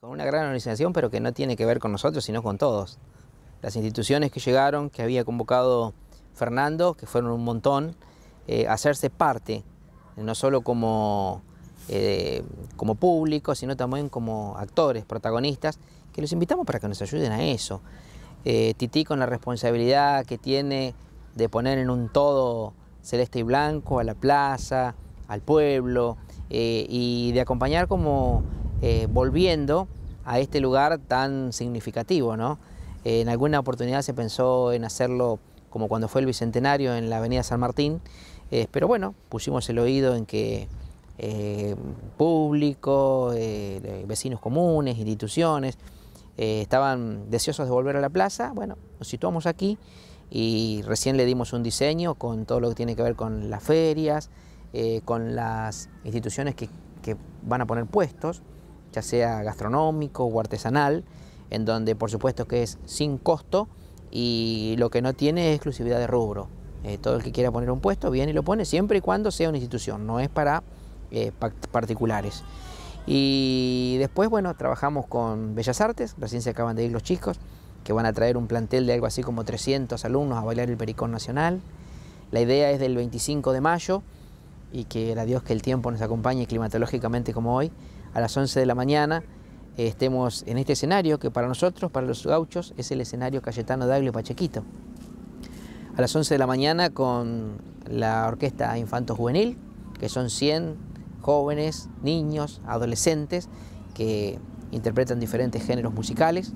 con una gran organización, pero que no tiene que ver con nosotros, sino con todos. Las instituciones que llegaron, que había convocado Fernando, que fueron un montón, eh, hacerse parte, eh, no solo como, eh, como público, sino también como actores, protagonistas, que los invitamos para que nos ayuden a eso. Titi Tití con la responsabilidad que tiene de poner en un todo celeste y blanco a la plaza, al pueblo, y de acompañar como eh, volviendo a este lugar tan significativo. ¿no? Eh, en alguna oportunidad se pensó en hacerlo como cuando fue el Bicentenario en la Avenida San Martín, eh, pero bueno, pusimos el oído en que público, vecinos comunes, instituciones, estaban deseosos de volver a la plaza. Bueno, nos situamos aquí y recién le dimos un diseño con todo lo que tiene que ver con las ferias, con las instituciones que, van a poner puestos ya sea gastronómico o artesanal, en donde por supuesto que es sin costo y lo que no tiene es exclusividad de rubro. Eh, todo el que quiera poner un puesto viene y lo pone siempre y cuando sea una institución, no es para eh, particulares. Y después, bueno, trabajamos con Bellas Artes, recién se acaban de ir los chicos, que van a traer un plantel de algo así como 300 alumnos a bailar el Pericón Nacional. La idea es del 25 de mayo y que era Dios que el tiempo nos acompañe climatológicamente como hoy, a las 11 de la mañana eh, estemos en este escenario que para nosotros, para los gauchos, es el escenario Cayetano Daglio Pachequito. A las 11 de la mañana con la Orquesta Infanto Juvenil, que son 100 jóvenes, niños, adolescentes que interpretan diferentes géneros musicales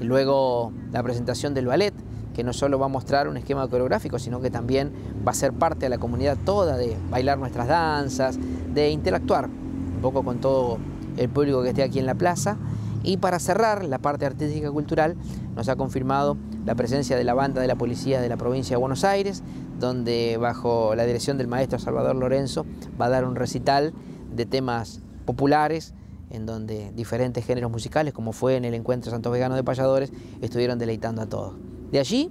y luego la presentación del ballet, que no solo va a mostrar un esquema coreográfico, sino que también va a ser parte de la comunidad toda de bailar nuestras danzas, de interactuar un poco con todo el público que esté aquí en la plaza. Y para cerrar la parte artística cultural, nos ha confirmado la presencia de la banda de la policía de la provincia de Buenos Aires, donde bajo la dirección del maestro Salvador Lorenzo va a dar un recital de temas populares en donde diferentes géneros musicales, como fue en el encuentro Santo Vegano de Payadores, estuvieron deleitando a todos. De allí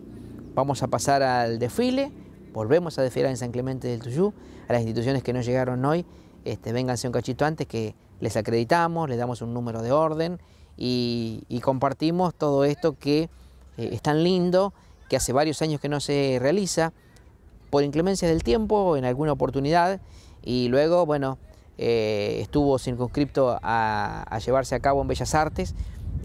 vamos a pasar al desfile, volvemos a desfilar en San Clemente del Tuyú, a las instituciones que no llegaron hoy, este, vénganse un cachito antes que les acreditamos, les damos un número de orden y, compartimos todo esto que eh, es tan lindo, que hace varios años que no se realiza, por inclemencias del tiempo, en alguna oportunidad, y luego, bueno, eh, estuvo circunscripto a, llevarse a cabo en Bellas Artes,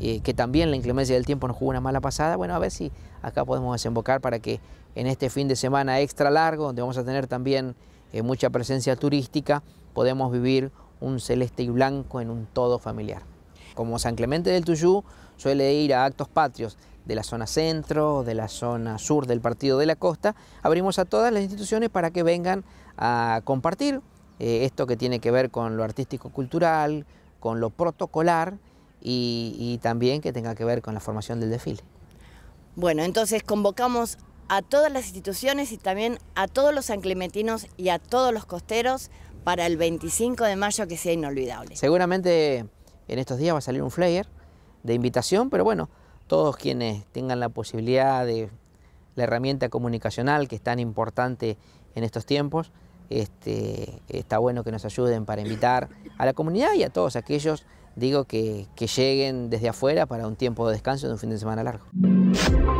eh, que también la inclemencia del tiempo nos jugó una mala pasada. Bueno, a ver si acá podemos desembocar para que en este fin de semana extra largo, donde vamos a tener también eh, mucha presencia turística, podemos vivir un celeste y blanco en un todo familiar. Como San Clemente del Tuyú suele ir a actos patrios de la zona centro, de la zona sur del Partido de la Costa, abrimos a todas las instituciones para que vengan a compartir eh, esto que tiene que ver con lo artístico-cultural, con lo protocolar y, también que tenga que ver con la formación del desfile. Bueno, entonces convocamos a todas las instituciones y también a todos los sanclementinos y a todos los costeros para el 25 de mayo que sea inolvidable. Seguramente en estos días va a salir un flyer de invitación, pero bueno, todos quienes tengan la posibilidad de la herramienta comunicacional que es tan importante en estos tiempos, este, está bueno que nos ayuden para invitar a la comunidad y a todos aquellos, digo, que, que lleguen desde afuera para un tiempo de descanso de un fin de semana largo.